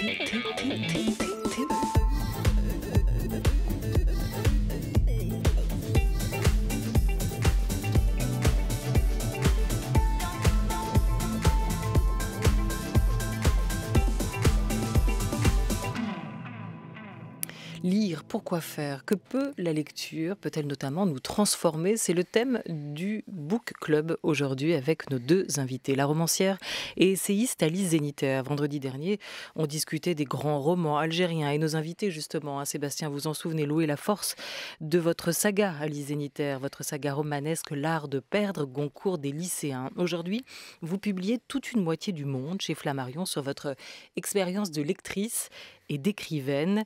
tick, tick, tick, tick, tick, tick. pourquoi faire Que peut la lecture, peut-elle notamment nous transformer C'est le thème du Book Club aujourd'hui avec nos deux invités, la romancière et essayiste Alice Zéniter. Vendredi dernier, on discutait des grands romans algériens et nos invités justement, hein, Sébastien, vous en souvenez, louer la force de votre saga Alice Zéniter, votre saga romanesque L'art de perdre, Goncourt des lycéens. Aujourd'hui, vous publiez toute une moitié du monde chez Flammarion sur votre expérience de lectrice et d'écrivaine.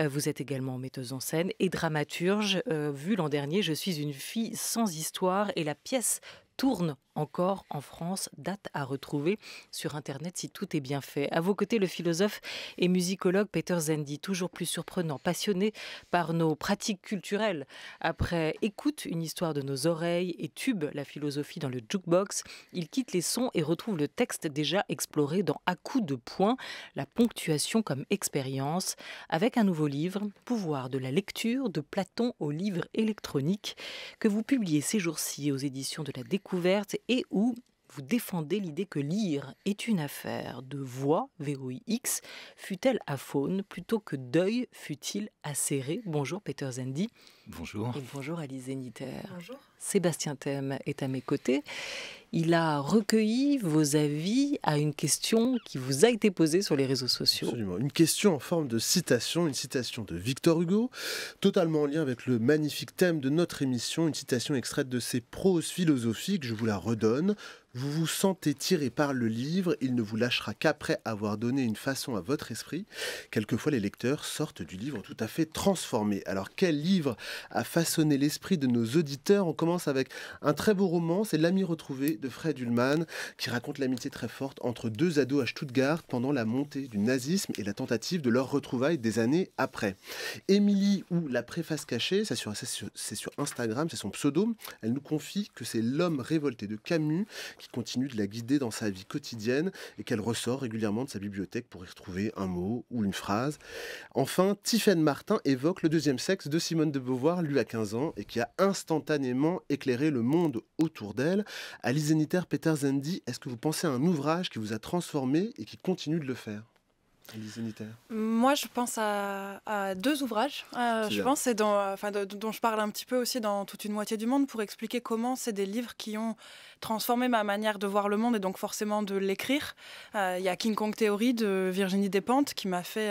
Euh, vous êtes également metteuse en scène et dramaturge. Euh, vu l'an dernier, Je suis une fille sans histoire et la pièce tourne encore en France, date à retrouver sur Internet si tout est bien fait. À vos côtés, le philosophe et musicologue Peter Zendi, toujours plus surprenant, passionné par nos pratiques culturelles. Après Écoute, une histoire de nos oreilles et Tube, la philosophie dans le jukebox, il quitte les sons et retrouve le texte déjà exploré dans À coups de poing, la ponctuation comme expérience, avec un nouveau livre, Pouvoir de la lecture de Platon au livre électronique, que vous publiez ces jours-ci aux éditions de la Découverte et où vous défendez l'idée que lire est une affaire de voix, VOIX, fut-elle à faune plutôt que deuil fut-il acéré Bonjour Peter Zendi. Bonjour. bonjour Alice Niter. Bonjour. Sébastien Thème est à mes côtés. Il a recueilli vos avis à une question qui vous a été posée sur les réseaux sociaux. Absolument. Une question en forme de citation, une citation de Victor Hugo, totalement en lien avec le magnifique thème de notre émission, une citation extraite de ses proses philosophiques. Je vous la redonne. Vous vous sentez tiré par le livre, il ne vous lâchera qu'après avoir donné une façon à votre esprit. Quelquefois, les lecteurs sortent du livre tout à fait transformés. Alors, quel livre a façonné l'esprit de nos auditeurs On commence avec un très beau roman, c'est L'ami retrouvé de Fred Ullman, qui raconte l'amitié très forte entre deux ados à Stuttgart pendant la montée du nazisme et la tentative de leur retrouvaille des années après. Émilie, ou La préface cachée, c'est sur, Instagram, c'est son pseudo, elle nous confie que c'est l'homme révolté de Camus qui continue de la guider dans sa vie quotidienne et qu'elle ressort régulièrement de sa bibliothèque pour y retrouver un mot ou une phrase. Enfin, Tiffaine Martin évoque le deuxième sexe de Simone de Beauvoir, lui à 15 ans, et qui a instantanément éclairé le monde autour d'elle. Zeniter, Peter Zendi, est-ce que vous pensez à un ouvrage qui vous a transformé et qui continue de le faire moi, je pense à, deux ouvrages, euh, je pense, et enfin, dont je parle un petit peu aussi dans toute une moitié du monde pour expliquer comment c'est des livres qui ont transformé ma manière de voir le monde et donc forcément de l'écrire. Euh, il y a King Kong Theory de Virginie Despentes qui m'a fait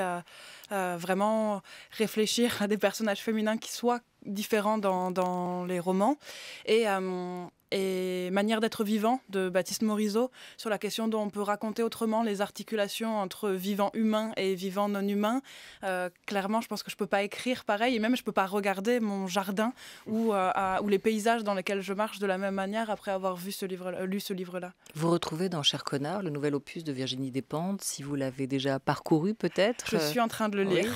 euh, vraiment réfléchir à des personnages féminins qui soient différents dans, les romans. Et à mon et Manière d'être vivant de Baptiste Morisot sur la question dont on peut raconter autrement les articulations entre vivant humain et vivant non humain. Euh, clairement, je pense que je ne peux pas écrire pareil et même je ne peux pas regarder mon jardin ou, euh, ou les paysages dans lesquels je marche de la même manière après avoir vu ce livre, lu ce livre-là. Vous retrouvez dans Cher Connard le nouvel opus de Virginie Despentes, si vous l'avez déjà parcouru peut-être. Je euh, suis en train de le lire.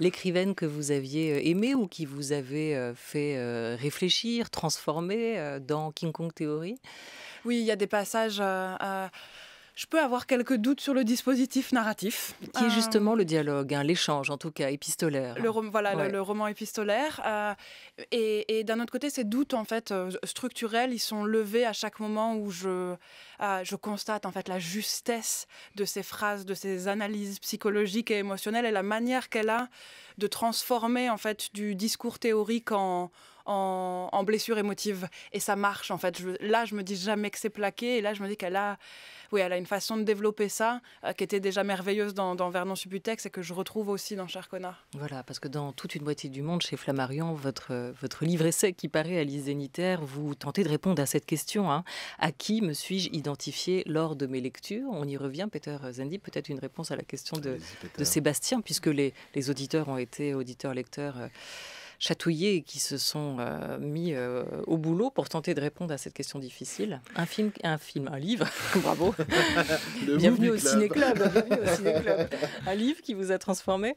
L'écrivaine que vous aviez aimée ou qui vous avait fait réfléchir, transformer dans King Kong théorie. Oui, il y a des passages. Euh, euh, je peux avoir quelques doutes sur le dispositif narratif. Qui est euh, justement le dialogue, hein, l'échange en tout cas, épistolaire. Le voilà, le, roman épistolaire. et, d'un autre côté, ces doutes en fait structurels, ils sont levés à chaque moment où je, je constate en fait la justesse de ces phrases, de ces analyses psychologiques et émotionnelles et la manière qu'elle a de transformer en fait du discours théorique en, en, blessure émotive. Et ça marche, en fait. Je, là, je me dis jamais que c'est plaqué. Et là, je me dis qu'elle a, oui, elle a une façon de développer ça euh, qui était déjà merveilleuse dans, Vernon Subutex et que je retrouve aussi dans Charcona. Voilà, parce que dans toute une moitié du monde, chez Flammarion, votre, votre livre essai qui paraît à l'isénitaire vous tentez de répondre à cette question. Hein. À qui me suis-je identifié lors de mes lectures On y revient, Peter Zendi, peut-être une réponse à la question de, Sébastien, puisque les, auditeurs ont été auditeurs-lecteurs. Euh, chatouillés et qui se sont euh, mis euh, au boulot pour tenter de répondre à cette question difficile. Un film, un, film, un livre, bravo. bienvenue, au Ciné -club. Un livre qui vous a transformé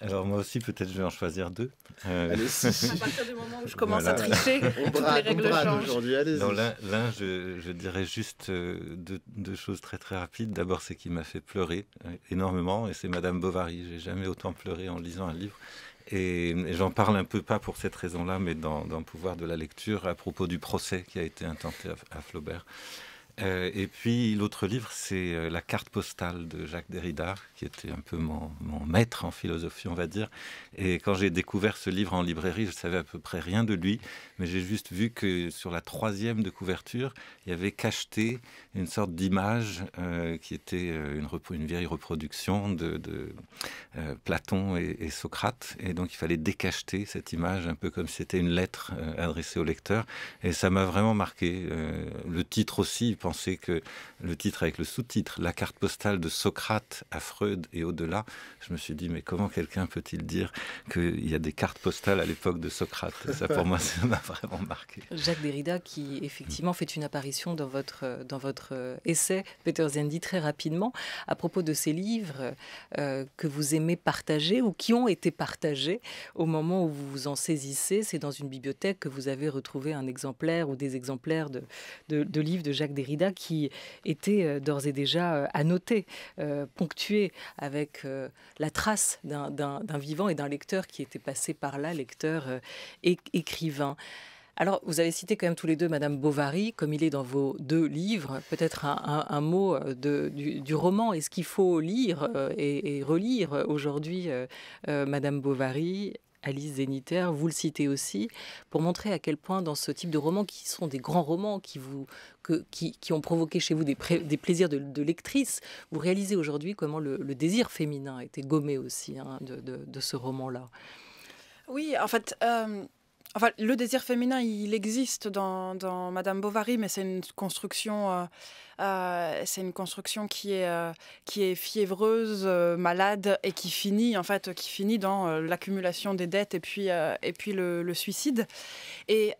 Alors moi aussi, peut-être je vais en choisir deux. Euh, à partir du moment où je commence à tricher, toutes les règles changent. L'un, je, je, dirais juste deux, choses très très rapides. D'abord, c'est qui m'a fait pleurer énormément, et c'est Madame Bovary. J'ai jamais autant pleuré en lisant un livre. Et, j'en parle un peu, pas pour cette raison-là, mais dans, le Pouvoir de la lecture, à propos du procès qui a été intenté à Flaubert. Euh, et puis l'autre livre, c'est euh, La carte postale de Jacques Derrida, qui était un peu mon, maître en philosophie, on va dire. Et quand j'ai découvert ce livre en librairie, je savais à peu près rien de lui, mais j'ai juste vu que sur la troisième de couverture, il y avait cacheté une sorte d'image euh, qui était une, une, vieille reproduction de, Platon et, Socrate. Et donc il fallait décacheter cette image, un peu comme si c'était une lettre adressée au lecteur. Et ça m'a vraiment marqué. le titre aussi, que le titre avec le sous-titre, la carte postale de Socrate à Freud et au-delà, je me suis dit, mais comment quelqu'un peut-il dire qu'il y a des cartes postales à l'époque de Socrate Ça, pour moi, ça m'a vraiment marqué. Jacques Derrida, qui effectivement fait une apparition dans votre, dans votre euh, essai, Peter Zendi, très rapidement, à propos de ces livres euh, que vous aimez partager ou qui ont été partagés au moment où vous vous en saisissez. C'est dans une bibliothèque que vous avez retrouvé un exemplaire ou des exemplaires de, de livres de Jacques Derrida qui était euh, d'ores et déjà euh, annoté, euh, ponctué avec la trace d'un vivant et d'un lecteur qui était passé par là, lecteur et écrivain. Alors, vous avez cité quand même tous les deux Madame Bovary, comme il est dans vos deux livres. Peut-être un, mot du, roman. Est-ce qu'il faut lire et, relire aujourd'hui Madame Bovary Alice Zéniter, vous le citez aussi, pour montrer à quel point dans ce type de romans, qui sont des grands romans, qui, vous, que, qui, ont provoqué chez vous des, plaisirs de, lectrice, vous réalisez aujourd'hui comment le, désir féminin a été gommé aussi hein, de, ce roman-là. Oui, en fait, euh, le désir féminin, il existe dans, Madame Bovary, mais c'est une construction, euh, euh, c'est une construction qui est, euh, qui est fiévreuse, malade et qui finit en fait, qui finit dans l'accumulation des dettes et puis, et puis le, suicide. Et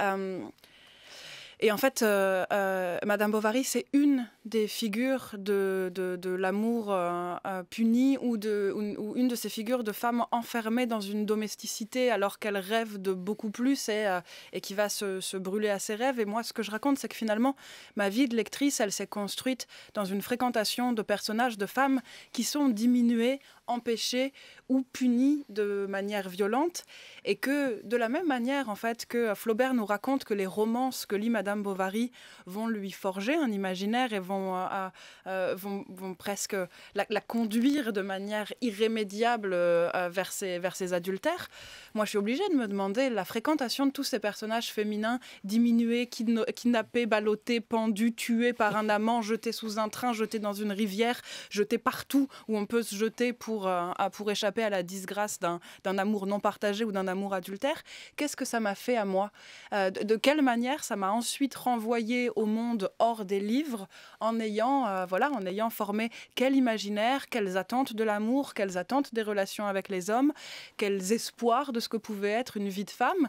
et en fait, euh, euh, Madame Bovary, c'est une des figures de, l'amour euh, puni ou, de, une de ces figures de femme enfermée dans une domesticité alors qu'elle rêve de beaucoup plus et, et qui va se, brûler à ses rêves. Et moi, ce que je raconte, c'est que finalement, ma vie de lectrice, elle s'est construite dans une fréquentation de personnages, de femmes qui sont diminuées empêché ou puni de manière violente. Et que de la même manière, en fait, que euh, Flaubert nous raconte que les romances que lit Madame Bovary vont lui forger un imaginaire et vont, euh, euh, vont, presque la, conduire de manière irrémédiable vers, ses, vers adultères, moi je suis obligée de me demander la fréquentation de tous ces personnages féminins diminués, kidnappés, ballottés, pendus, tués par un amant, jetés sous un train, jetés dans une rivière, jetés partout où on peut se jeter pour euh, ah, pour, échapper à la disgrâce d'un amour non partagé ou d'un amour adultère, qu'est-ce que ça m'a fait à moi euh, de, quelle manière ça m'a ensuite renvoyé au monde hors des livres en ayant, euh, voilà, en ayant formé quel imaginaire, quelles attentes de l'amour, quelles attentes des relations avec les hommes, quels espoirs de ce que pouvait être une vie de femme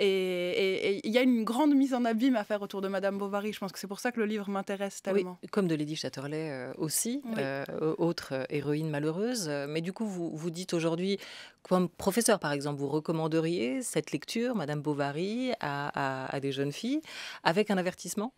et il y a une grande mise en abîme à faire autour de Madame Bovary. Je pense que c'est pour ça que le livre m'intéresse tellement. Oui, comme de Lady Chatterley euh, aussi, euh, autre euh, héroïne malheureuse. Mais du coup, vous, vous dites aujourd'hui, comme professeur par exemple, vous recommanderiez cette lecture, Madame Bovary, à, à des jeunes filles, avec un avertissement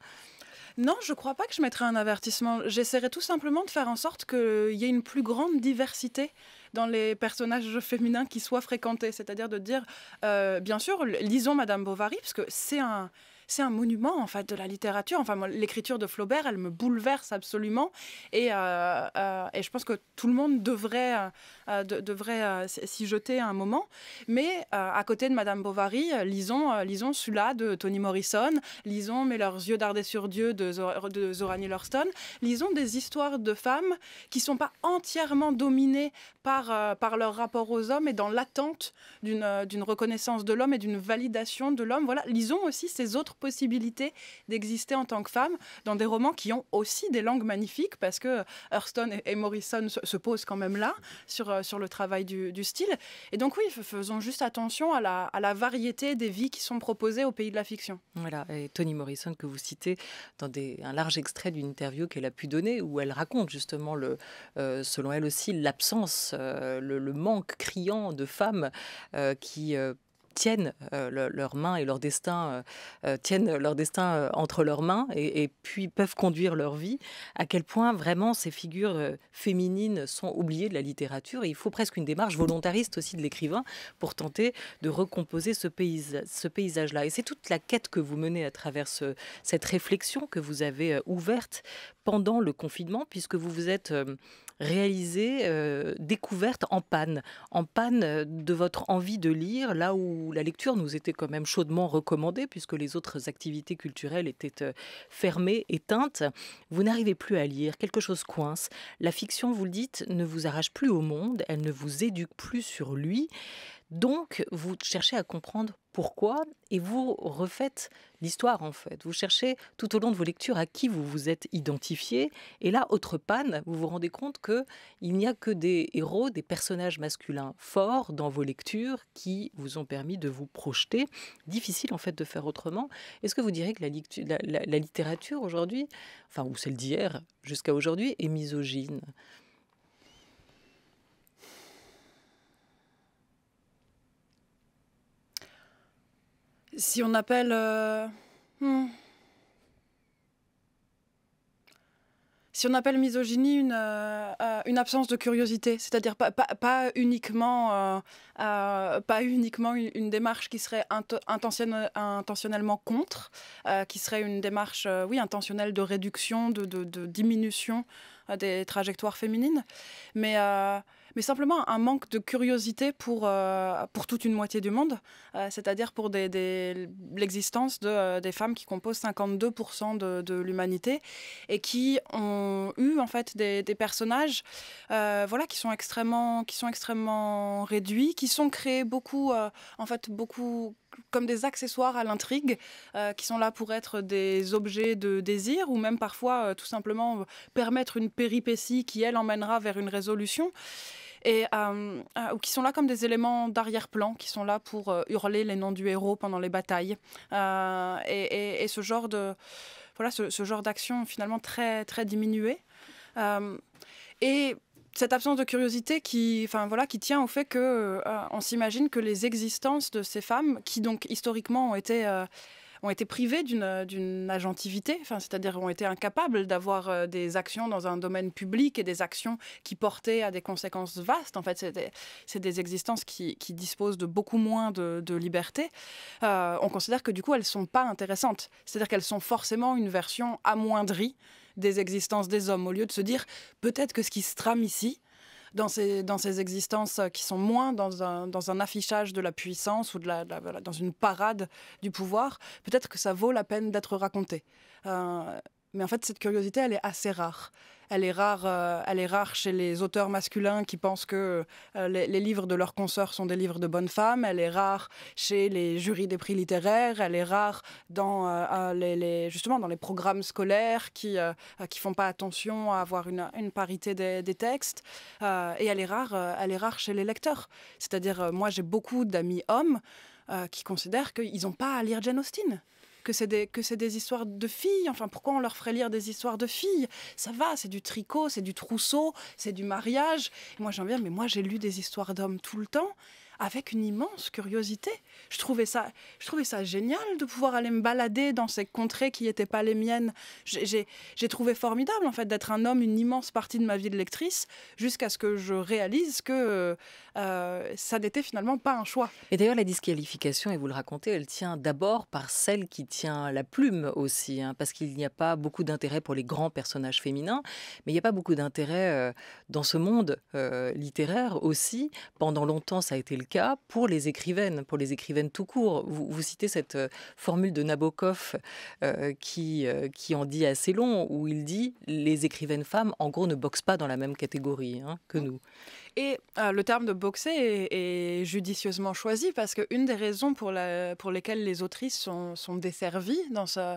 non, je ne crois pas que je mettrai un avertissement. J'essaierai tout simplement de faire en sorte qu'il y ait une plus grande diversité dans les personnages féminins qui soient fréquentés. C'est-à-dire de dire, euh, bien sûr, lisons Madame Bovary, parce que c'est un, c'est un monument en fait de la littérature. Enfin, l'écriture de Flaubert, elle me bouleverse absolument, et, euh, euh, je pense que tout le monde devrait, euh, devrait s'y jeter un moment. Mais à côté de Madame Bovary, lisons, lisons celui-là de Toni Morrison, lisons Mais leurs yeux dardés sur Dieu de, de Zora Neale Hurston, lisons des histoires de femmes qui sont pas entièrement dominées par, par leur rapport aux hommes et dans l'attente d'une reconnaissance de l'homme et d'une validation de l'homme. Voilà, lisons aussi ces autres possibilité d'exister en tant que femme dans des romans qui ont aussi des langues magnifiques, parce que euh, Hurston et, Morrison se, posent quand même là sur, euh, sur le travail du, style. Et donc oui, faisons juste attention à la, variété des vies qui sont proposées au pays de la fiction. Voilà, et Toni Morrison que vous citez dans un large extrait d'une interview qu'elle a pu donner, où elle raconte justement, le, euh, selon elle aussi, l'absence, le, manque criant de femmes qui tiennent euh, leurs mains et leur destin, euh, euh, tiennent leur destin entre leurs mains et, puis peuvent conduire leur vie, à quel point vraiment ces figures féminines sont oubliées de la littérature. Et il faut presque une démarche volontariste aussi de l'écrivain pour tenter de recomposer ce, paysage, ce paysage-là. Et c'est toute la quête que vous menez à travers cette réflexion que vous avez ouverte pendant le confinement, puisque vous vous êtes réalisée, découverte en panne, en panne de votre envie de lire, là où la lecture nous était quand même chaudement recommandée, puisque les autres activités culturelles étaient euh, fermées, éteintes. Vous n'arrivez plus à lire, quelque chose coince. La fiction, vous le dites, ne vous arrache plus au monde, elle ne vous éduque plus sur lui. Donc, vous cherchez à comprendre pourquoi et vous refaites l'histoire en fait. Vous cherchez tout au long de vos lectures à qui vous vous êtes identifié et là, autre panne, vous vous rendez compte que il n'y a que des héros, des personnages masculins forts dans vos lectures qui vous ont permis de vous projeter. Difficile en fait de faire autrement. Est-ce que vous direz que la, littérature aujourd'hui, enfin ou celle d'hier jusqu'à aujourd'hui, est misogyne Si on appelle... Euh, hmm. Si on appelle misogynie une, euh, euh, une absence de curiosité, c'est-à-dire pas, uniquement, pas uniquement une, démarche qui serait intentionnellement contre, qui serait une démarche oui, intentionnelle de réduction, de, de diminution des trajectoires féminines, mais mais simplement un manque de curiosité pour, euh, pour toute une moitié du monde, euh, c'est-à-dire pour l'existence de, euh, des femmes qui composent 52% de, l'humanité et qui ont eu en fait des, des personnages voilà, qui, sont extrêmement, qui sont extrêmement réduits, qui sont créés beaucoup, en fait, beaucoup comme des accessoires à l'intrigue euh, qui sont là pour être des objets de désir ou même parfois euh, tout simplement euh, permettre une péripétie qui elle emmènera vers une résolution et euh, qui sont là comme des éléments d'arrière-plan, qui sont là pour hurler les noms du héros pendant les batailles. Et, et, ce genre de voilà, ce, genre d'action finalement très très diminuée. et cette absence de curiosité qui, enfin voilà, qui tient au fait que euh, on s'imagine que les existences de ces femmes, qui donc historiquement ont été euh, ont été privées d'une, agentivité, c'est-à-dire ont été incapables d'avoir euh, des actions dans un domaine public et des actions qui portaient à des conséquences vastes. En fait, c'est des, existences qui, disposent de beaucoup moins de, liberté. on considère que du coup, elles sont pas intéressantes. C'est-à-dire qu'elles sont forcément une version amoindrie des existences des hommes, au lieu de se dire peut-être que ce qui se trame ici, dans ces, dans ces existences qui sont moins dans un, affichage de la puissance ou de dans une parade du pouvoir, peut-être que ça vaut la peine d'être raconté. Euh, mais en fait, cette curiosité, elle est assez rare elle est rare, euh, elle est rare chez les auteurs masculins qui pensent que euh, les, livres de leurs consorts sont des livres de bonnes femmes. Elle est rare chez les jurys des prix littéraires. Elle est rare dans euh, les, justement dans les programmes scolaires qui qui font pas attention à avoir une, parité des, des textes. et elle est rare, elle est rare chez les lecteurs. C'est-à-dire, moi, j'ai beaucoup d'amis hommes qui considèrent qu'ils n'ont pas à lire Jane Austen que c'est des, que des histoires de filles. Enfin, pourquoi on leur ferait lire des histoires de filles Ça va, c'est du tricot, c'est du trousseau, c'est du mariage. moi, j'en viens, mais moi, j'ai lu des histoires d'hommes tout le temps avec une immense curiosité. Je trouvais ça, je trouvais ça génial de pouvoir aller me balader dans ces contrées qui n'étaient pas les miennes. J'ai trouvé formidable en fait d'être un homme une immense partie de ma vie de lectrice jusqu'à ce que je réalise que euh, ça n'était finalement pas un choix. Et d'ailleurs la disqualification, et vous le racontez, elle tient d'abord par celle qui tient la plume aussi, hein, parce qu'il n'y a pas beaucoup d'intérêt pour les grands personnages féminins, mais il n'y a pas beaucoup d'intérêt euh, dans ce monde euh, littéraire aussi. Pendant longtemps, ça a été le cas pour les écrivaines, pour les écrivaines tout court. Vous, citez cette euh, formule de Nabokov euh, qui, euh, qui en dit assez long, où il dit les écrivaines femmes, en gros, ne boxent pas dans la même catégorie hein, que nous. Et le terme de boxer est, judicieusement choisi parce qu'une des raisons pour, la, pour, lesquelles les autrices sont, sont desservies dans, ce,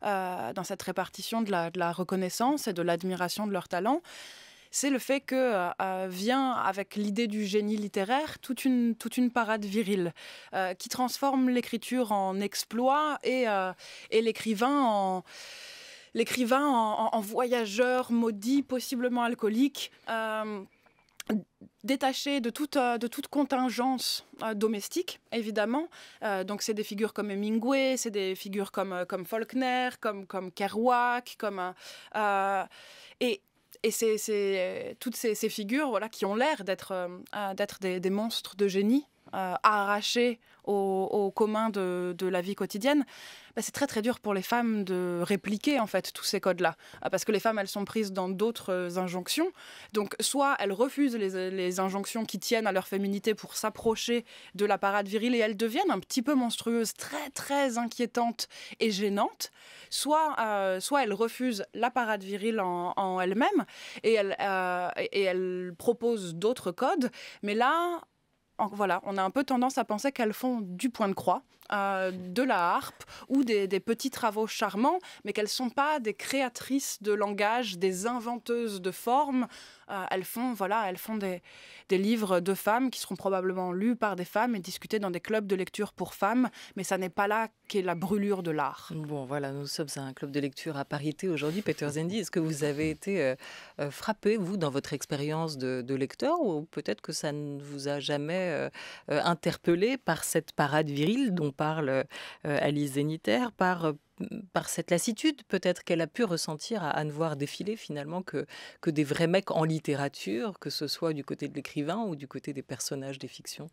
dans cette répartition de la, de la reconnaissance et de l'admiration de leur talent, c'est le fait que euh, euh, vient avec l'idée du génie littéraire toute une, toute une parade virile euh, qui transforme l'écriture en exploit et, et l'écrivain en l'écrivain en, voyageur maudit, possiblement alcoolique détaché de toute, de toute contingence domestique, évidemment. donc, c'est des figures comme Hemingway, c'est des figures comme, comme Faulkner, comme, comme Kerouac, comme... et et c'est euh, toutes ces, figures voilà, qui ont l'air d'être euh, des monstres de génie euh, au, commun de, la vie quotidienne, bah, c'est très très dur pour les femmes de répliquer en fait tous ces codes-là, ah, parce que les femmes elles sont prises dans d'autres euh, injonctions. Donc soit elles refusent les, injonctions qui tiennent à leur féminité pour s'approcher de la parade virile et elles deviennent un petit peu monstrueuses, très très inquiétantes et gênantes. Soit euh, soit elles refusent la parade virile en, elle-même et elles euh, et elles proposent d'autres codes, mais là voilà, on a un peu tendance à penser qu'elles font du point de croix, euh, de la harpe ou des, petits travaux charmants, mais qu'elles ne sont pas des créatrices de langage, des inventeuses de formes. Euh, elles font, voilà, elles font des, livres de femmes qui seront probablement lus par des femmes et discutés dans des clubs de lecture pour femmes, mais ça n'est pas là qu'est la brûlure de l'art. Bon, voilà, nous sommes à un club de lecture à parité aujourd'hui. Peter Zendi, est-ce que vous avez été euh, frappé, vous, dans votre expérience de, lecteur, ou peut-être que ça ne vous a jamais interpellé par cette parade virile dont parle Alice euh, euh, Zénitaire, par, euh, par cette lassitude peut-être qu'elle a pu ressentir à, ne voir défiler finalement que, que des vrais mecs en littérature, que ce soit du côté de l'écrivain ou du côté des personnages des fictions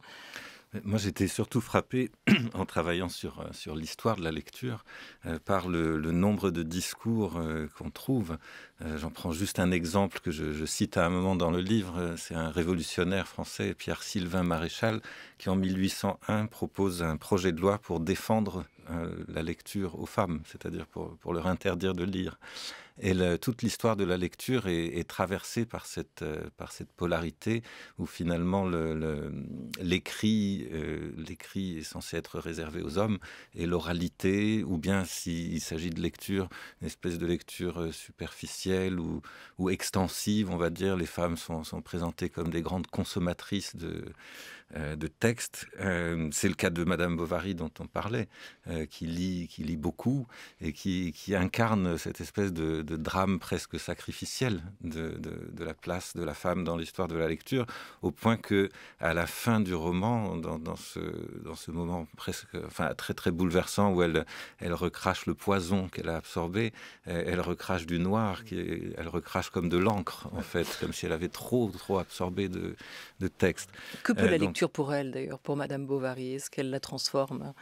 moi, j'étais surtout frappé en travaillant euh, sur, l'histoire de la lecture euh, par le, nombre de discours euh, qu'on trouve. J'en prends juste un exemple que je, cite à un moment dans le livre. C'est un révolutionnaire français, Pierre-Sylvain Maréchal, qui en 1801 propose un projet de loi pour défendre la lecture aux femmes, c'est-à-dire pour leur interdire de lire toute l'histoire de la lecture est, traversée euh, par cette, polarité où finalement euh, l'écrit est censé être réservé aux hommes et l'oralité, ou bien s'il s'agit de lecture, une espèce de lecture euh, superficielle ou, ou extensive, on va dire, les femmes sont, présentées comme des grandes consommatrices de, textes. C'est le cas de Madame Bovary dont on parlait, qui, lit, beaucoup et qui incarne cette espèce de, de drame presque sacrificiel de, de, la place de la femme dans l'histoire de la lecture, au point que à la fin du roman, dans, ce, dans ce moment presque, enfin très très bouleversant où elle, elle recrache le poison qu'elle a absorbé, elle recrache du noir, qui elle recrache comme de l'encre en fait, comme si elle avait trop trop absorbé de, de texte. Que peut euh, la lecture pour elle d'ailleurs, pour Madame Bovary Est-ce qu'elle la transforme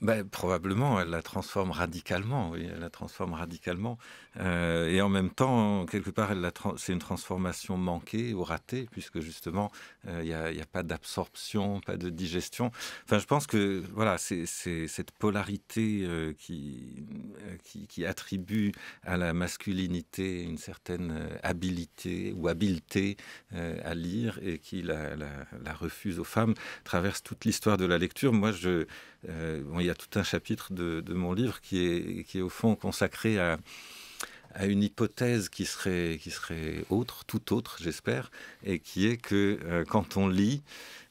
bah, probablement, elle la transforme radicalement, oui, elle la transforme radicalement. Euh, et en même temps, quelque part, c'est une transformation manquée ou ratée, puisque justement, euh, il n'y a, pas d'absorption, pas de digestion. Enfin, je pense que voilà, c'est cette polarité euh, qui, qui, attribue à la masculinité une certaine habilité ou habileté à lire et qui la, refuse aux femmes traverse toute l'histoire de la lecture. Moi, je. Bon, y a tout un chapitre de, mon livre qui est, est au fond consacré à, à une hypothèse qui serait, qui serait autre, tout autre, j'espère, et qui est que euh, quand on lit,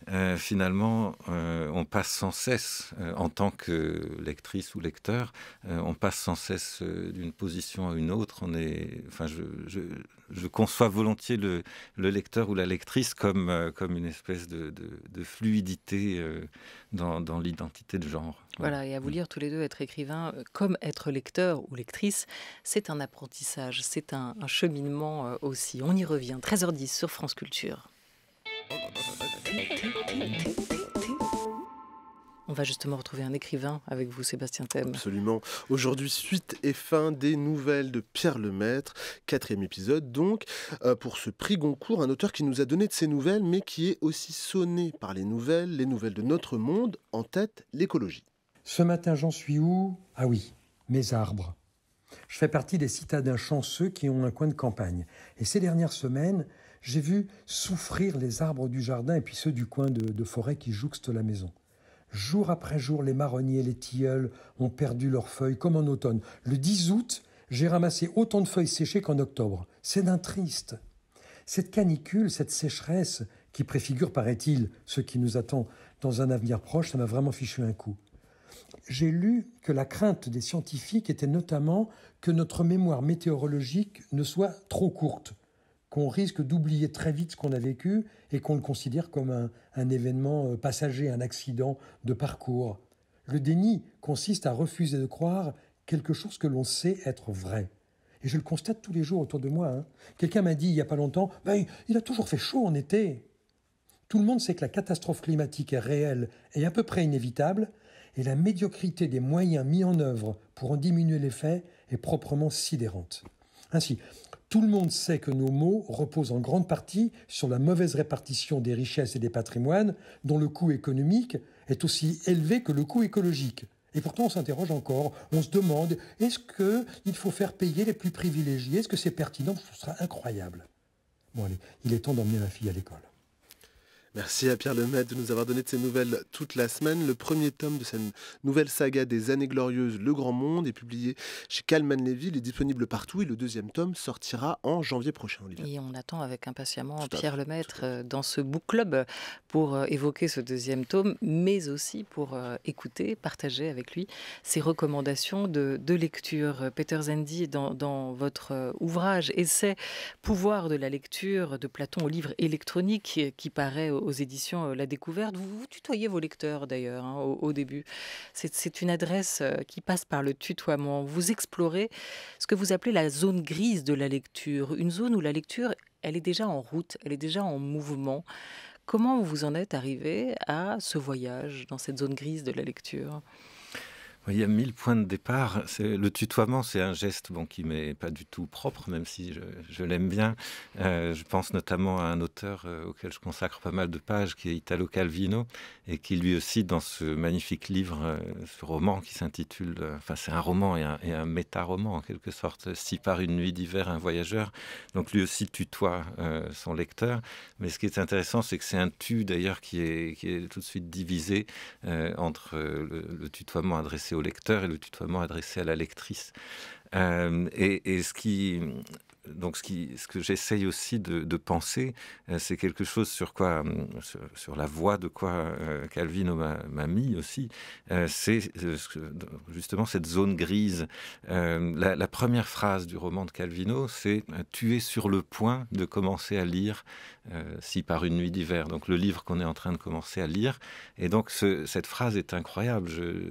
euh, finalement, euh, on passe sans cesse, en tant que lectrice ou lecteur, on passe sans cesse d'une position à une autre. On est, enfin, je, je conçois volontiers le, lecteur ou la lectrice comme, euh, comme une espèce de, fluidité euh, dans, l'identité de genre. Voilà, et à vous mm. lire tous les deux, être écrivain euh, comme être lecteur ou lectrice, c'est un apprentissage, c'est un, un cheminement aussi. On y revient, 13h10 sur France Culture. On va justement retrouver un écrivain avec vous, Sébastien Thème. Absolument. Aujourd'hui, suite et fin des nouvelles de Pierre Lemaître, quatrième épisode donc, euh, pour ce prix Goncourt, un auteur qui nous a donné de ses nouvelles, mais qui est aussi sonné par les nouvelles, les nouvelles de notre monde, en tête l'écologie. Ce matin, j'en suis où Ah oui, mes arbres. Je fais partie des citadins chanceux qui ont un coin de campagne. Et ces dernières semaines, j'ai vu souffrir les arbres du jardin et puis ceux du coin de, de forêt qui jouxte la maison. Jour après jour, les marronniers et les tilleuls ont perdu leurs feuilles, comme en automne. Le 10 août, j'ai ramassé autant de feuilles séchées qu'en octobre. C'est d'un triste. Cette canicule, cette sécheresse, qui préfigure, paraît-il, ce qui nous attend dans un avenir proche, ça m'a vraiment fichu un coup. J'ai lu que la crainte des scientifiques était notamment que notre mémoire météorologique ne soit trop courte qu'on risque d'oublier très vite ce qu'on a vécu et qu'on le considère comme un, événement euh, passager, un accident de parcours. Le déni consiste à refuser de croire quelque chose que l'on sait être vrai. Et je le constate tous les jours autour de moi. Hein. Quelqu'un m'a dit il n'y a pas longtemps, ben, il a toujours fait chaud en été. Tout le monde sait que la catastrophe climatique est réelle et à peu près inévitable, et la médiocrité des moyens mis en œuvre pour en diminuer l'effet est proprement sidérante. Ainsi, tout le monde sait que nos mots reposent en grande partie sur la mauvaise répartition des richesses et des patrimoines, dont le coût économique est aussi élevé que le coût écologique. Et pourtant, on s'interroge encore, on se demande, est-ce qu'il faut faire payer les plus privilégiés Est-ce que c'est pertinent Ce sera incroyable. Bon allez, il est temps d'emmener ma fille à l'école. Merci à Pierre Lemaitre de nous avoir donné de ses nouvelles toute la semaine. Le premier tome de cette nouvelle saga des années glorieuses, Le Grand Monde, est publié chez Calman Lévy. Il est disponible partout et le deuxième tome sortira en janvier prochain, Olivier. Et on attend avec impatiemment Pierre lemaître Lemaitre euh, dans ce book club pour euh, évoquer ce deuxième tome, mais aussi pour euh, écouter, partager avec lui ses recommandations de, lecture. Peter Zendi, dans, votre ouvrage Essai Pouvoir de la lecture de Platon au livre électronique qui paraît aux éditions euh, La Découverte. Vous, tutoyez vos lecteurs d'ailleurs hein, au, début. C'est une adresse euh, qui passe par le tutoiement. Vous explorez ce que vous appelez la zone grise de la lecture, une zone où la lecture, elle est déjà en route, elle est déjà en mouvement. Comment vous en êtes arrivé à ce voyage dans cette zone grise de la lecture il y a mille points de départ. Le tutoiement, c'est un geste bon, qui m'est pas du tout propre, même si je, l'aime bien. Euh, je pense notamment à un auteur euh, auquel je consacre pas mal de pages, qui est Italo Calvino, et qui lui aussi, dans ce magnifique livre, euh, ce roman qui s'intitule, enfin c'est un roman et un, méta-roman en quelque sorte, Si par une nuit d'hiver un voyageur, donc lui aussi tutoie son lecteur. Mais ce qui est intéressant, c'est que c'est un tu d'ailleurs qui est, est tout de suite divisé entre le, le tutoiement adressé au lecteur et le tutoiement adressé à la lectrice. Euh, et, ce qui donc ce, qui, ce que j'essaye aussi de, penser, euh, c'est quelque chose sur quoi, euh, sur, la voie de quoi euh, Calvino m'a mis aussi, c'est justement cette zone grise. La, première phrase du roman de Calvino, c'est Tu es sur le point de commencer à lire si par une nuit d'hiver, donc le livre qu'on est en train de commencer à lire. Et donc cette phrase est incroyable,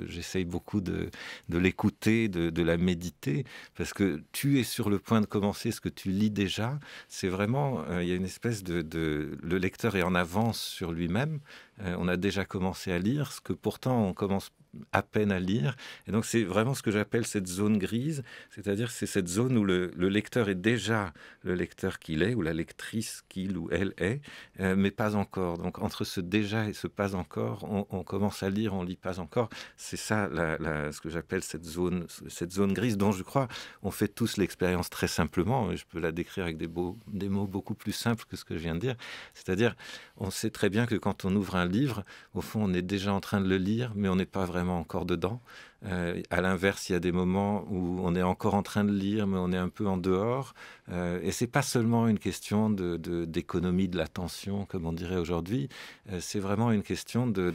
j'essaye beaucoup de, l'écouter, de, de la méditer, parce que tu es sur le point de commencer ce que tu lis déjà, c'est vraiment, euh, il y a une espèce de, Le lecteur est en avance sur lui-même. Euh, on a déjà commencé à lire, ce que pourtant on commence à peine à lire. Et donc c'est vraiment ce que j'appelle cette zone grise, c'est-à-dire c'est cette zone où le, le lecteur est déjà le lecteur qu'il est, ou la lectrice qu'il ou elle est, euh, mais pas encore. Donc entre ce déjà et ce pas encore, on, commence à lire, on lit pas encore. C'est ça la, ce que j'appelle cette zone, cette zone grise dont je crois on fait tous l'expérience très simplement. Et je peux la décrire avec des, beaux, des mots beaucoup plus simples que ce que je viens de dire. C'est-à-dire on sait très bien que quand on ouvre un livre, au fond on est déjà en train de le lire, mais on n'est pas vraiment encore dedans. Euh, à l'inverse, il y a des moments où on est encore en train de lire, mais on est un peu en dehors. Euh, et c'est pas seulement une question d'économie de, de l'attention, comme on dirait aujourd'hui. Euh, c'est vraiment une question de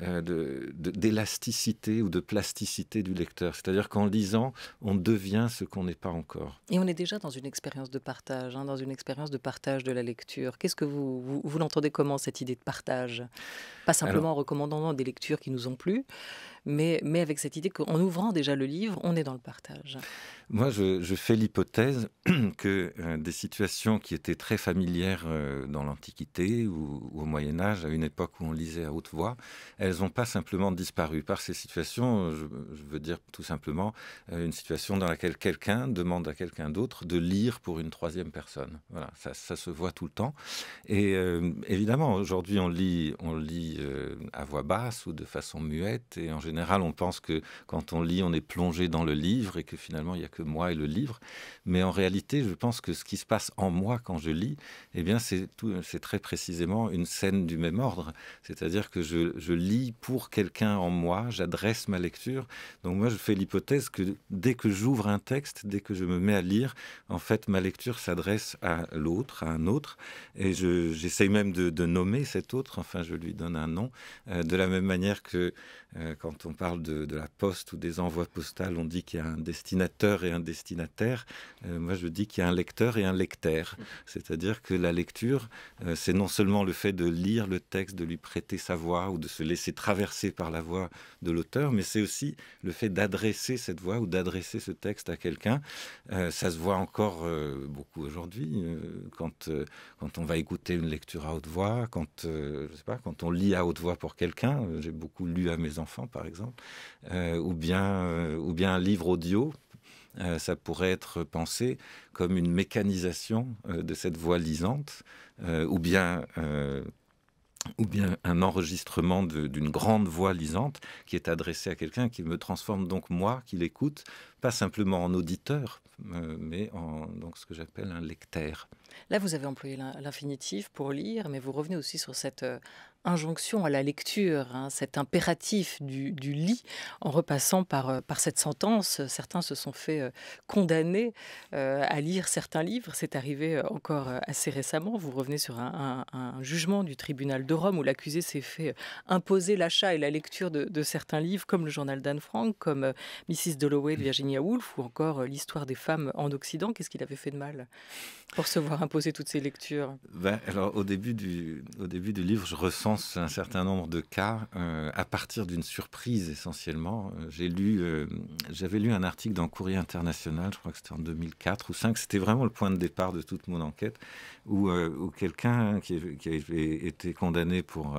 euh, d'élasticité ou de plasticité du lecteur. C'est-à-dire qu'en lisant, on devient ce qu'on n'est pas encore. Et on est déjà dans une expérience de partage, hein, dans une expérience de partage de la lecture. Qu'est-ce que vous, vous, l'entendez comment cette idée de partage Pas simplement en recommandant des lectures qui nous ont plu, mais, avec cette idée qu'en ouvrant déjà le livre, on est dans le partage. Moi, je, fais l'hypothèse que euh, des situations qui étaient très familières euh, dans l'Antiquité ou, au Moyen Âge, à une époque où on lisait à haute voix, elles n'ont pas simplement disparu. Par ces situations, je, veux dire tout simplement euh, une situation dans laquelle quelqu'un demande à quelqu'un d'autre de lire pour une troisième personne. Voilà, ça, ça se voit tout le temps. Et évidemment, aujourd'hui, on lit, on lit à voix basse ou de façon muette, et en général, général, on pense que quand on lit, on est plongé dans le livre et que finalement, il n'y a que moi et le livre. Mais en réalité, je pense que ce qui se passe en moi quand je lis, eh bien, c'est très précisément une scène du même ordre. C'est-à-dire que je, lis pour quelqu'un en moi, j'adresse ma lecture. Donc moi, je fais l'hypothèse que dès que j'ouvre un texte, dès que je me mets à lire, en fait, ma lecture s'adresse à l'autre, à un autre. Et j'essaye même de, nommer cet autre, enfin, je lui donne un nom, euh, de la même manière que euh, quand on parle de, la poste ou des envois postales, on dit qu'il y a un destinateur et un destinataire. Euh, moi, je dis qu'il y a un lecteur et un lecteur. C'est-à-dire que la lecture, euh, c'est non seulement le fait de lire le texte, de lui prêter sa voix ou de se laisser traverser par la voix de l'auteur, mais c'est aussi le fait d'adresser cette voix ou d'adresser ce texte à quelqu'un. Euh, ça se voit encore beaucoup aujourd'hui quand, quand on va écouter une lecture à haute voix, quand, je sais pas, quand on lit à haute voix pour quelqu'un. J'ai beaucoup lu à mes enfants, par exemple exemple, euh, ou, bien, euh, ou bien un livre audio, euh, ça pourrait être pensé comme une mécanisation de cette voix lisante, ou bien ou bien un enregistrement d'une grande voix lisante qui est adressée à quelqu'un qui me transforme donc moi, qui l'écoute, pas simplement en auditeur, euh, mais en donc, ce que j'appelle un lecteur. Là, vous avez employé l'infinitif pour lire, mais vous revenez aussi sur cette euh, injonction à la lecture, hein, cet impératif du, du, lit, en repassant par, euh, par cette sentence. Certains se sont fait condamner à lire certains livres. C'est arrivé encore assez récemment. Vous revenez sur un, jugement du tribunal de Rome où l'accusé s'est fait imposer l'achat et la lecture de, certains livres, comme le journal d'Anne Frank, comme Mrs. Dalloway de Virginie Virginia ou encore euh, l'histoire des femmes en Occident. Qu'est-ce qu'il avait fait de mal pour se voir imposer toutes ces lectures ben, alors, au, début du, au début du livre, je recense un certain nombre de cas euh, à partir d'une surprise essentiellement. Euh, j'ai lu, j'avais lu un article dans Courrier International, je crois que c'était en 2004 ou 5, c'était vraiment le point de départ de toute mon enquête, où, où quelqu'un qui, qui, avait été condamné pour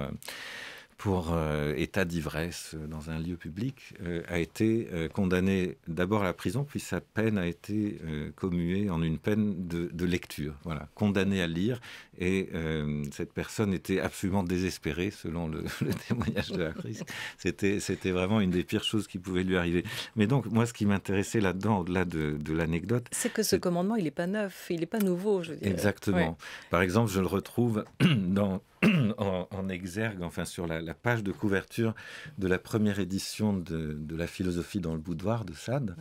pour euh, état d'ivresse dans un lieu public euh, a été euh, condamné d'abord à la prison, puis sa peine a été commuée en une peine de, lecture. Voilà, condamné à lire. Et cette personne était absolument désespérée, selon le, témoignage de la crise. C'était, c'était vraiment une des pires choses qui pouvaient lui arriver. Mais donc, moi, ce qui m'intéressait là-dedans, au-delà de, l'anecdote. C'est que ce commandement, il n'est pas neuf, il n'est pas nouveau, je veux dire. Exactement. Par exemple, je le retrouve dans en, exergue, enfin sur la, page de couverture de la première édition de, La philosophie dans le boudoir de Sade,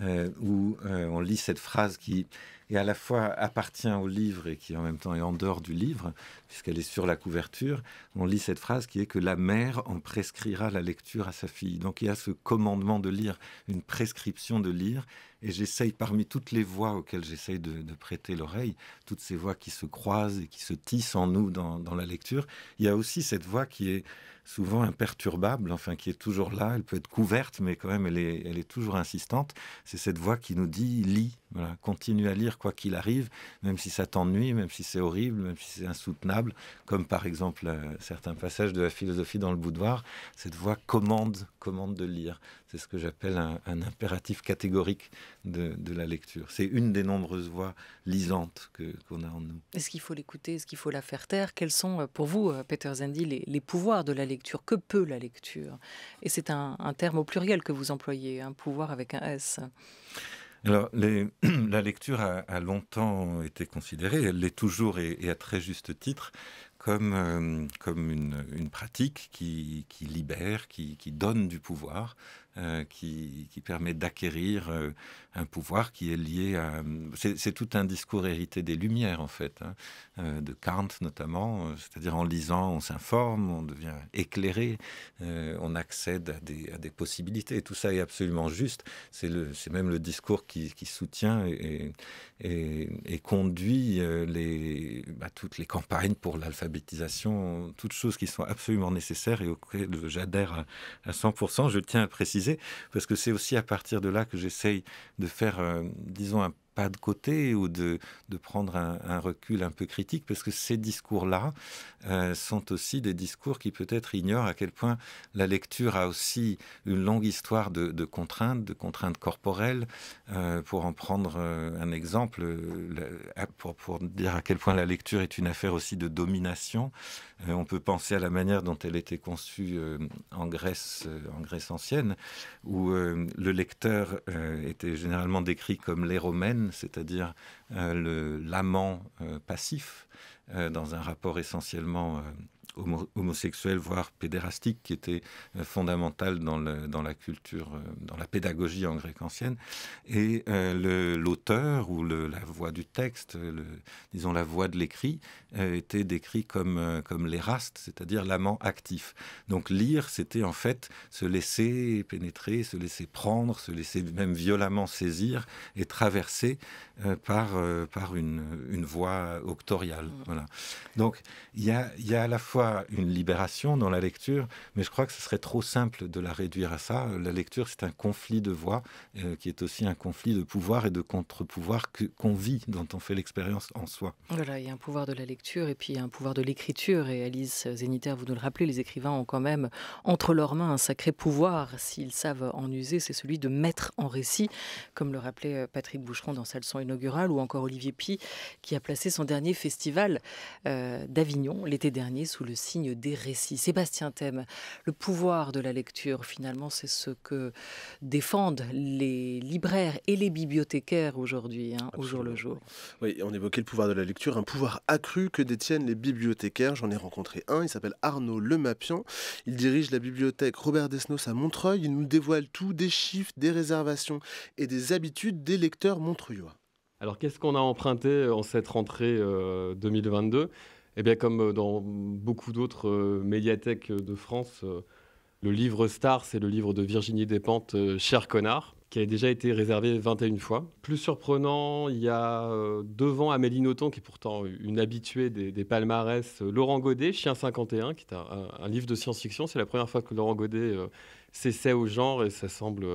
euh, où euh, on lit cette phrase qui et à la fois appartient au livre et qui en même temps est en dehors du livre, puisqu'elle est sur la couverture, on lit cette phrase qui est que la mère en prescrira la lecture à sa fille. Donc il y a ce commandement de lire, une prescription de lire, et j'essaye parmi toutes les voix auxquelles j'essaye de, prêter l'oreille, toutes ces voix qui se croisent et qui se tissent en nous dans, la lecture, il y a aussi cette voix qui est souvent imperturbable, enfin qui est toujours là, elle peut être couverte, mais quand même elle est, elle est toujours insistante, c'est cette voix qui nous dit lis, continue à lire, quoi qu'il arrive, même si ça t'ennuie, même si c'est horrible, même si c'est insoutenable, comme par exemple euh, certains passages de la philosophie dans le boudoir, cette voix commande, commande de lire. C'est ce que j'appelle un, impératif catégorique de, la lecture. C'est une des nombreuses voix lisantes qu'on a en nous. Est-ce qu'il faut l'écouter Est-ce qu'il faut la faire taire Quels sont euh, pour vous, euh, Peter Zendi, les, pouvoirs de la lecture Que peut la lecture Et c'est un, terme au pluriel que vous employez, un pouvoir avec un S. Alors, la lecture a, longtemps été considérée, elle l'est toujours et, à très juste titre, comme, euh, comme une, une, pratique qui, qui libère, qui, qui, donne du pouvoir, euh, qui, qui, permet d'acquérir euh, un pouvoir qui est lié à... C'est tout un discours hérité des Lumières, en fait, hein, de Kant notamment, c'est-à-dire en lisant, on s'informe, on devient éclairé, on accède à des, à des, possibilités. Et tout ça est absolument juste. C'est même le discours qui, soutient et, et, conduit les, bah, toutes les campagnes pour l'alphabétisation toutes choses qui sont absolument nécessaires et auxquelles j'adhère à 100%, je tiens à préciser, parce que c'est aussi à partir de là que j'essaye de faire, euh, disons, un pas de côté ou de, prendre un, recul un peu critique, parce que ces discours-là euh, sont aussi des discours qui peut-être ignorent à quel point la lecture a aussi une longue histoire de, contraintes, de contraintes corporelles. Euh, pour en prendre euh, un exemple, pour, pour dire à quel point la lecture est une affaire aussi de domination, euh, on peut penser à la manière dont elle était conçue euh, en Grèce, euh, en Grèce ancienne, où le lecteur était généralement décrit comme l'éromène, c'est-à-dire l'amant passif, dans un rapport essentiellement homosexuel voire pédérastique, qui était euh, fondamental dans, le, dans la culture, euh, dans la pédagogie en grec ancienne. Et euh, l'auteur ou le, la voix du texte, le, disons la voix de l'écrit, était décrit comme, comme l'éraste, c'est-à-dire l'amant actif. Donc lire, c'était en fait se laisser pénétrer, se laisser prendre, se laisser même violemment saisir et traverser par, par une, une voix octoriale. Mmh. Voilà. Donc il y a, y a à la fois une libération dans la lecture, mais je crois que ce serait trop simple de la réduire à ça. La lecture, c'est un conflit de voix euh, qui est aussi un conflit de pouvoir et de contre-pouvoir qu'on vit, dont on fait l'expérience en soi. Voilà, il y a un pouvoir de la lecture et puis un pouvoir de l'écriture. Et Alice Zénitaire, vous nous le rappelez, les écrivains ont quand même entre leurs mains un sacré pouvoir, s'ils savent en user, c'est celui de mettre en récit, comme le rappelait euh, Patrick Boucheron dans sa leçon inaugurale, ou encore Olivier Pie, qui a placé son dernier festival euh, d'Avignon l'été dernier sous le signe des récits. Sébastien Thème, le pouvoir de la lecture, finalement, c'est ce que défendent les libraires et les bibliothécaires aujourd'hui, hein, au jour le jour. Oui, on évoquait le pouvoir de la lecture, un pouvoir accru que détiennent les bibliothécaires. J'en ai rencontré un, il s'appelle Arnaud Lemapian. Il dirige la bibliothèque Robert Desnos à Montreuil. Il nous dévoile tout, des chiffres, des réservations et des habitudes des lecteurs montreuillois. Alors qu'est-ce qu'on a emprunté en cette rentrée 2022 euh, eh bien, comme euh, dans beaucoup d'autres euh, médiathèques euh, de France, le livre star, c'est le livre de Virginie Despentes, Cher connard, qui a déjà été réservé 21 fois. Plus surprenant, il y a devant Amélie Nothomb, qui est pourtant une habituée des, palmarès, Laurent Godet, Chien 51, qui est un, livre de science-fiction. C'est la première fois que Laurent Godet s'essaie au genre et ça semble,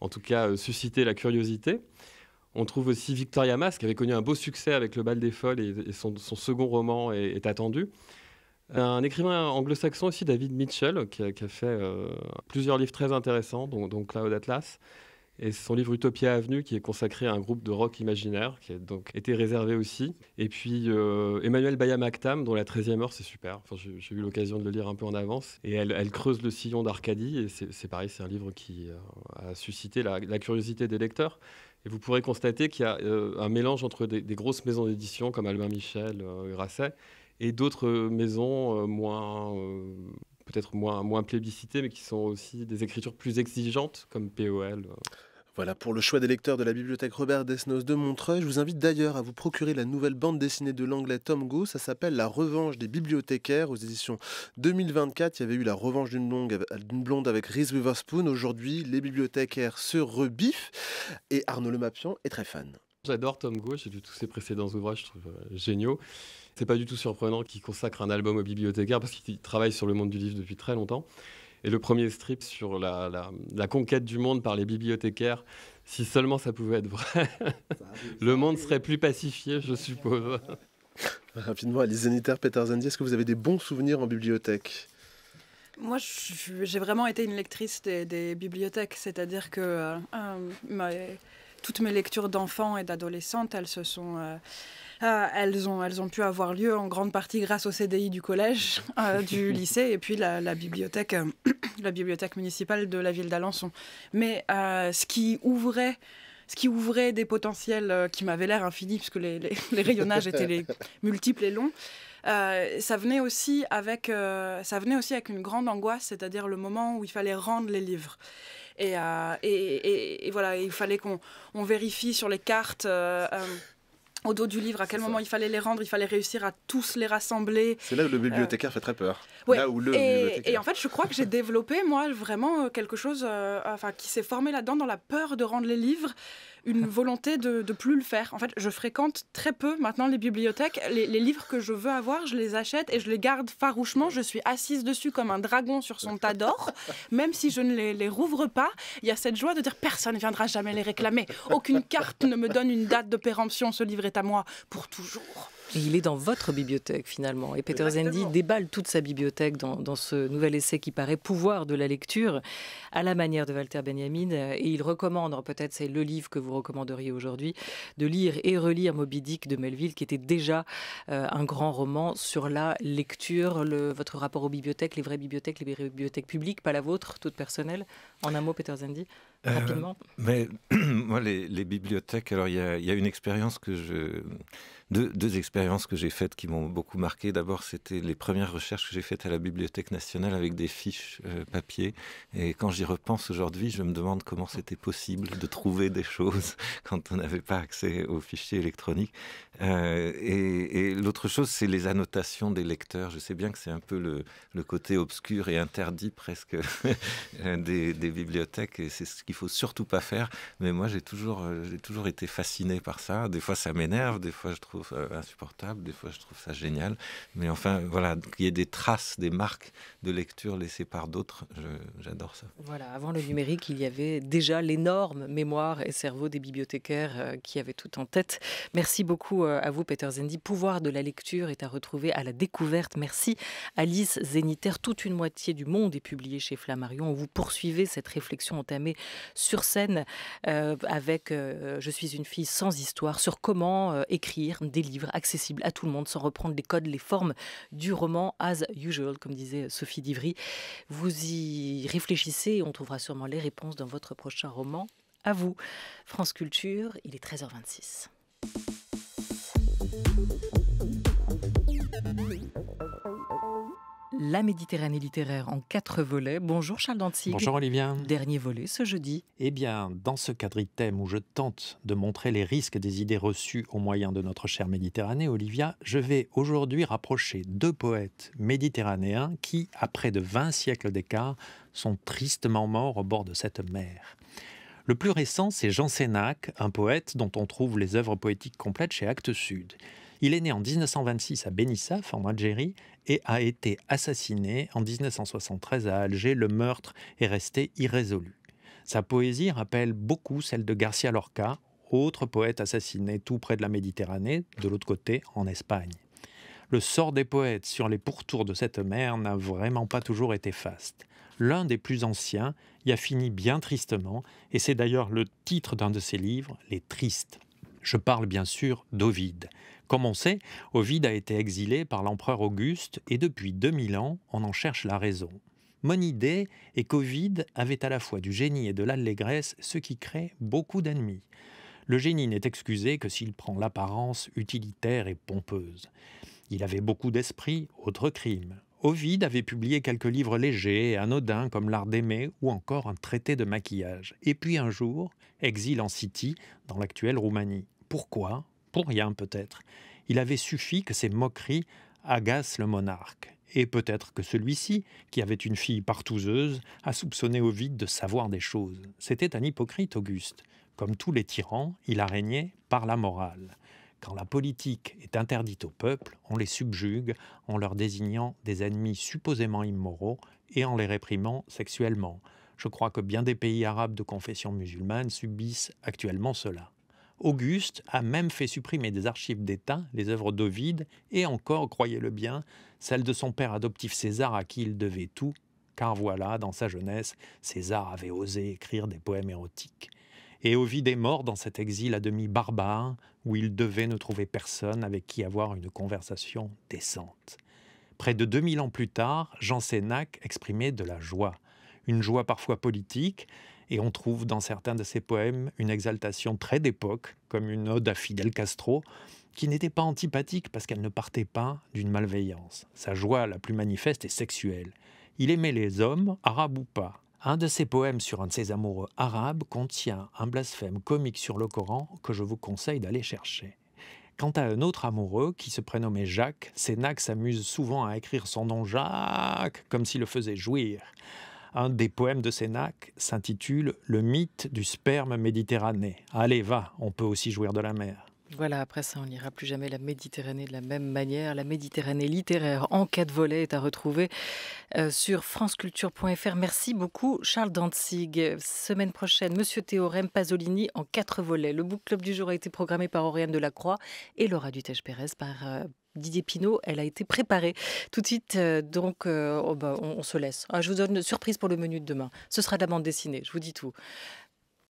en tout cas, susciter la curiosité. On trouve aussi Victoria Mas, qui avait connu un beau succès avec Le Bal des Folles et, son, second roman est, attendu. Un écrivain anglo-saxon aussi, David Mitchell, qui a, fait euh, plusieurs livres très intéressants, dont, dont Cloud Atlas. Et son livre Utopia Avenue, qui est consacré à un groupe de rock imaginaire, qui a donc été réservé aussi. Et puis euh, Emmanuel Emmanuel Actam dont la 13e heure, c'est super. Enfin, J'ai eu l'occasion de le lire un peu en avance. Et elle, creuse le sillon d'Arcadie. Et c'est pareil, c'est un livre qui euh, a suscité la, curiosité des lecteurs. Et vous pourrez constater qu'il y a euh, un mélange entre des, grosses maisons d'édition comme Albin Michel, euh, Grasset, et d'autres maisons moins, peut-être moins, moins plébiscitées, mais qui sont aussi des écritures plus exigeantes comme POL. Voilà pour le choix des lecteurs de la bibliothèque Robert Desnos de Montreuil. Je vous invite d'ailleurs à vous procurer la nouvelle bande dessinée de l'anglais Tom Go. Ça s'appelle La Revanche des bibliothécaires aux éditions 2024. Il y avait eu La Revanche d'une blonde avec Reese Witherspoon. Aujourd'hui, les bibliothécaires se rebiffent et Arnaud Lemapion est très fan. J'adore Tom Go, j'ai lu tous ses précédents ouvrages, je trouve euh, géniaux. C'est pas du tout surprenant qu'il consacre un album aux bibliothécaires parce qu'il travaille sur le monde du livre depuis très longtemps et le premier strip sur la, conquête du monde par les bibliothécaires. Si seulement ça pouvait être vrai, le monde serait plus pacifié, je suppose. Rapidement, Alice Zeniter, Peter Zandi, est-ce que vous avez des bons souvenirs en bibliothèque moi, j'ai vraiment été une lectrice des, bibliothèques, c'est-à-dire que euh, euh, toutes mes lectures d'enfants et d'adolescentes, elles se sont... Euh, euh, elles, ont, elles ont pu avoir lieu en grande partie grâce au CDI du collège, euh, du lycée et puis la, bibliothèque, euh, la bibliothèque municipale de la ville d'Alençon. Mais ce qui ouvrait ce qui ouvrait des potentiels qui m'avaient l'air infinis, puisque les, rayonnages étaient multiples et longs. ça, venait aussi avec, ça venait aussi avec une grande angoisse, c'est-à-dire le moment où il fallait rendre les livres. Et, et, voilà, il fallait qu'on vérifie sur les cartes au dos du livre, à quel moment il fallait les rendre, il fallait réussir à tous les rassembler. C'est là où le euh, bibliothécaire fait très peur. et, en fait, je crois que j'ai développé, moi, vraiment euh, quelque chose euh, qui s'est formé là-dedans, dans la peur de rendre les livres une volonté de plus le faire. En fait, je fréquente très peu maintenant les bibliothèques. Les, livres que je veux avoir, je les achète et je les garde farouchement. Je suis assise dessus comme un dragon sur son tas d'or. Même si je ne les, les rouvre pas, il y a cette joie de dire personne ne viendra jamais les réclamer. Aucune carte ne me donne une date de péremption. Ce livre est à moi pour toujours il est dans votre bibliothèque finalement. Et Peter Zendi déballe toute sa bibliothèque dans, ce nouvel essai qui paraît pouvoir de la lecture à la manière de Walter Benjamin. Euh, et il recommande, peut-être c'est le livre que vous recommanderiez aujourd'hui, de lire et relire Moby Dick de Melville, qui était déjà euh, un grand roman sur la lecture, le, votre rapport aux bibliothèques, les vraies bibliothèques, les bibliothèques publiques, pas la vôtre, toute personnelle. En un mot, Peter Zendi euh, Rapidement. mais moi, les, bibliothèques, alors il y, y a une expérience que je deux, expériences que j'ai faites qui m'ont beaucoup marqué. D'abord, c'était les premières recherches que j'ai faites à la Bibliothèque nationale avec des fiches euh, papier. Et quand j'y repense aujourd'hui, je me demande comment c'était possible de trouver des choses quand on n'avait pas accès aux fichiers électroniques. Euh, et, l'autre chose, c'est les annotations des lecteurs. Je sais bien que c'est un peu le, côté obscur et interdit presque euh, des, des, bibliothèques. Et c'est ce qu'il faut surtout pas faire. Mais moi, j'ai toujours, j'ai toujours été fasciné par ça. Des fois, ça m'énerve. Des fois, je trouve euh, insupportable, des fois je trouve ça génial. Mais enfin, voilà, qu'il y ait des traces, des marques de lecture laissées par d'autres, j'adore ça. Voilà, avant le numérique, il y avait déjà l'énorme mémoire et cerveau des bibliothécaires euh, qui avaient tout en tête. Merci beaucoup euh, à vous, Peter Zendi. Pouvoir de la lecture est à retrouver à la découverte. Merci, Alice Zéniter. Toute une moitié du monde est publiée chez Flammarion. Vous poursuivez cette réflexion entamée sur scène avec Je suis une fille sans histoire, sur comment écrire, des livres accessibles à tout le monde sans reprendre les codes, les formes du roman as usual, comme disait Sophie Divry. Vous y réfléchissez et on trouvera sûrement les réponses dans votre prochain roman. À vous. France Culture, il est 13h26. La Méditerranée littéraire en quatre volets. Bonjour Charles Dantzig. Bonjour Olivier. Dernier volet ce jeudi. Eh bien, dans ce quadritème où je tente de montrer les risques des idées reçues au moyen de notre chère Méditerranée, Olivia, je vais aujourd'hui rapprocher deux poètes méditerranéens qui, après de 20 siècles d'écart, sont tristement morts au bord de cette mer. Le plus récent, c'est Jean Sénac, un poète dont on trouve les œuvres poétiques complètes chez Actes Sud. Il est né en 1926 à Benissaf, en Algérie, et a été assassiné en 1973 à Alger. Le meurtre est resté irrésolu. Sa poésie rappelle beaucoup celle de Garcia Lorca, autre poète assassiné tout près de la Méditerranée, de l'autre côté, en Espagne. Le sort des poètes sur les pourtours de cette mer n'a vraiment pas toujours été faste. L'un des plus anciens y a fini bien tristement, et c'est d'ailleurs le titre d'un de ses livres, Les Tristes. Je parle bien sûr d'Ovide. Comme on sait, Ovide a été exilé par l'empereur Auguste et depuis 2000 ans, on en cherche la raison. Mon idée est qu'Ovid avait à la fois du génie et de l'allégresse, ce qui crée beaucoup d'ennemis. Le génie n'est excusé que s'il prend l'apparence utilitaire et pompeuse. Il avait beaucoup d'esprit, autre crime. Ovide avait publié quelques livres légers et anodins comme L'art d'aimer ou encore un traité de maquillage. Et puis un jour, exil en City, dans l'actuelle Roumanie. Pourquoi pour rien peut-être. Il avait suffi que ces moqueries agacent le monarque et peut-être que celui-ci, qui avait une fille partouzeuse, a soupçonné vide de savoir des choses. C'était un hypocrite, Auguste. Comme tous les tyrans, il a régné par la morale. Quand la politique est interdite au peuple, on les subjugue en leur désignant des ennemis supposément immoraux et en les réprimant sexuellement. Je crois que bien des pays arabes de confession musulmane subissent actuellement cela. Auguste a même fait supprimer des archives d'État les œuvres d'Ovide et encore, croyez-le bien, celles de son père adoptif César à qui il devait tout, car voilà, dans sa jeunesse, César avait osé écrire des poèmes érotiques. Et Ovide est mort dans cet exil à demi barbare, où il devait ne trouver personne avec qui avoir une conversation décente. Près de 2000 ans plus tard, Jean Sénac exprimait de la joie, une joie parfois politique, et on trouve dans certains de ses poèmes une exaltation très d'époque, comme une ode à Fidel Castro, qui n'était pas antipathique parce qu'elle ne partait pas d'une malveillance. Sa joie la plus manifeste est sexuelle. Il aimait les hommes, arabes ou pas. Un de ses poèmes sur un de ses amoureux arabes contient un blasphème comique sur le Coran que je vous conseille d'aller chercher. Quant à un autre amoureux, qui se prénommait Jacques, Sénac s'amuse souvent à écrire son nom Jacques, comme s'il le faisait jouir. Un des poèmes de Sénac s'intitule Le mythe du sperme méditerranéen. Allez, va, on peut aussi jouir de la mer. Voilà, après ça, on n'ira plus jamais la Méditerranée de la même manière. La Méditerranée littéraire en quatre volets est à retrouver euh, sur franceculture.fr. Merci beaucoup, Charles Dantzig. Semaine prochaine, Monsieur Théorème Pasolini en quatre volets. Le Book Club du jour a été programmé par Auréane Delacroix et Laura Dutèche-Pérez par euh, Didier Pinot, elle a été préparée. Tout de suite, euh, donc, euh, oh, bah, on, se laisse. Ah, je vous donne une surprise pour le menu de demain. Ce sera de la bande dessinée, je vous dis tout.